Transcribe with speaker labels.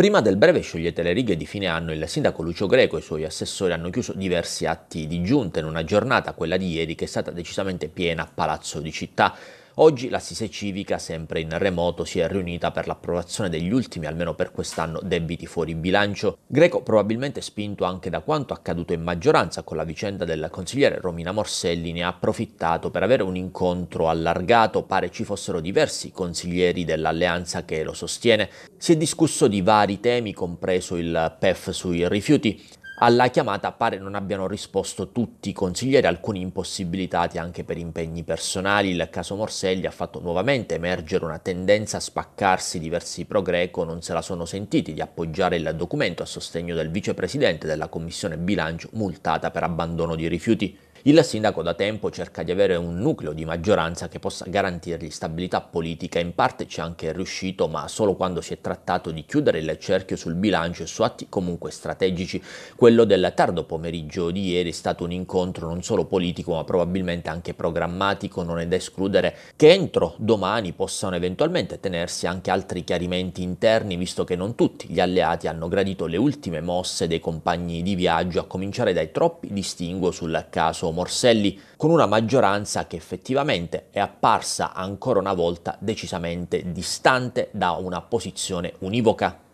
Speaker 1: Prima del breve sciogliete le righe di fine anno, il sindaco Lucio Greco e i suoi assessori hanno chiuso diversi atti di giunta in una giornata, quella di ieri, che è stata decisamente piena a Palazzo di Città. Oggi l'assise civica, sempre in remoto, si è riunita per l'approvazione degli ultimi, almeno per quest'anno, debiti fuori bilancio. Greco probabilmente spinto anche da quanto accaduto in maggioranza con la vicenda del consigliere Romina Morselli ne ha approfittato per avere un incontro allargato, pare ci fossero diversi consiglieri dell'alleanza che lo sostiene. Si è discusso di vari temi, compreso il PEF sui rifiuti, alla chiamata pare non abbiano risposto tutti i consiglieri, alcuni impossibilitati anche per impegni personali. Il caso Morselli ha fatto nuovamente emergere una tendenza a spaccarsi. Diversi pro-greco non se la sono sentiti di appoggiare il documento a sostegno del vicepresidente della commissione bilancio multata per abbandono di rifiuti. Il sindaco da tempo cerca di avere un nucleo di maggioranza che possa garantirgli stabilità politica, in parte ci è anche riuscito, ma solo quando si è trattato di chiudere il cerchio sul bilancio e su atti comunque strategici. Quello del tardo pomeriggio di ieri è stato un incontro non solo politico, ma probabilmente anche programmatico, non è da escludere che entro domani possano eventualmente tenersi anche altri chiarimenti interni, visto che non tutti gli alleati hanno gradito le ultime mosse dei compagni di viaggio, a cominciare dai troppi distinguo sul caso Morselli, con una maggioranza che effettivamente è apparsa ancora una volta decisamente distante da una posizione univoca.